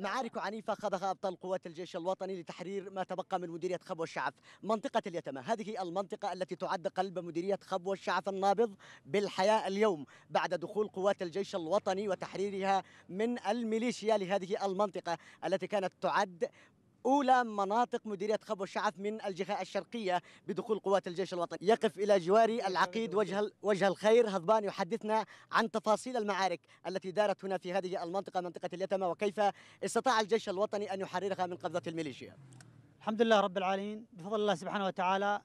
معارك عنيفة خاضها أبطال قوات الجيش الوطني لتحرير ما تبقى من مديرية خبو الشعف منطقة اليتامى هذه المنطقة التي تعد قلب مديرية خبو الشعف النابض بالحياة اليوم بعد دخول قوات الجيش الوطني وتحريرها من الميليشيا لهذه المنطقة التي كانت تعد أولى مناطق مديرية خبو الشعث من الجهة الشرقية بدخول قوات الجيش الوطني يقف إلى جواري إيه، العقيد وجه, وجه الخير هضبان يحدثنا عن تفاصيل المعارك التي دارت هنا في هذه المنطقة منطقة اليتمة وكيف استطاع الجيش الوطني أن يحررها من قبضة الميليشيا الحمد لله رب العالمين بفضل الله سبحانه وتعالى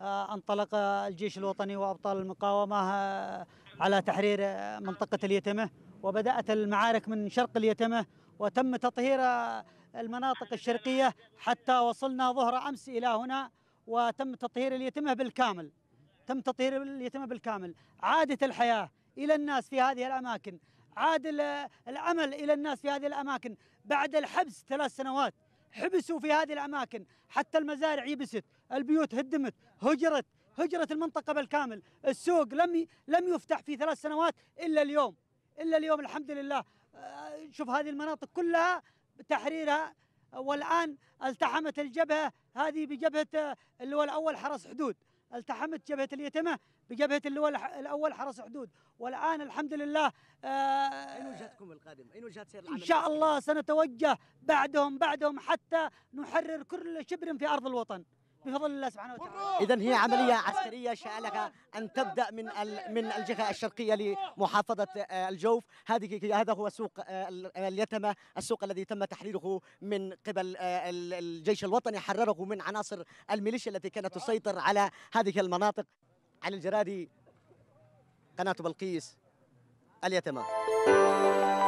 آه، انطلق الجيش الوطني وأبطال المقاومة آه، على تحرير آه، منطقة اليتمة وبدأت المعارك من شرق اليتمة وتم تطهير المناطق الشرقية حتى وصلنا ظهر أمس إلى هنا وتم تطهير اليتمة بالكامل تم تطهير اليتمة بالكامل عادت الحياة إلى الناس في هذه الأماكن عاد العمل إلى الناس في هذه الأماكن بعد الحبس ثلاث سنوات حبسوا في هذه الأماكن حتى المزارع يبست البيوت هدمت هجرت هجرت المنطقة بالكامل السوق لم لم يفتح في ثلاث سنوات إلا اليوم إلا اليوم الحمد لله آه، شوف هذه المناطق كلها تحريرها والآن التحمت الجبهة هذه بجبهة آه، اللواء الأول حرس حدود التحمت جبهة اليتمة بجبهة اللواء الأول حرس حدود والآن الحمد لله آه، أين وجهتكم القادمة؟ أين وجهة سير العمل؟ إن شاء الله سنتوجه بعدهم بعدهم حتى نحرر كل شبر في أرض الوطن بفضل الله سبحانه وتعالى اذا هي عمليه عسكريه شالها ان تبدا من من الجهه الشرقيه لمحافظه آه، الجوف هذه هذا هو سوق آه، اليتمه السوق الذي تم تحريره من قبل آه، الجيش الوطني حرره من عناصر الميليشيا التي كانت تسيطر على هذه المناطق على الجرادي قناه بلقيس اليتمه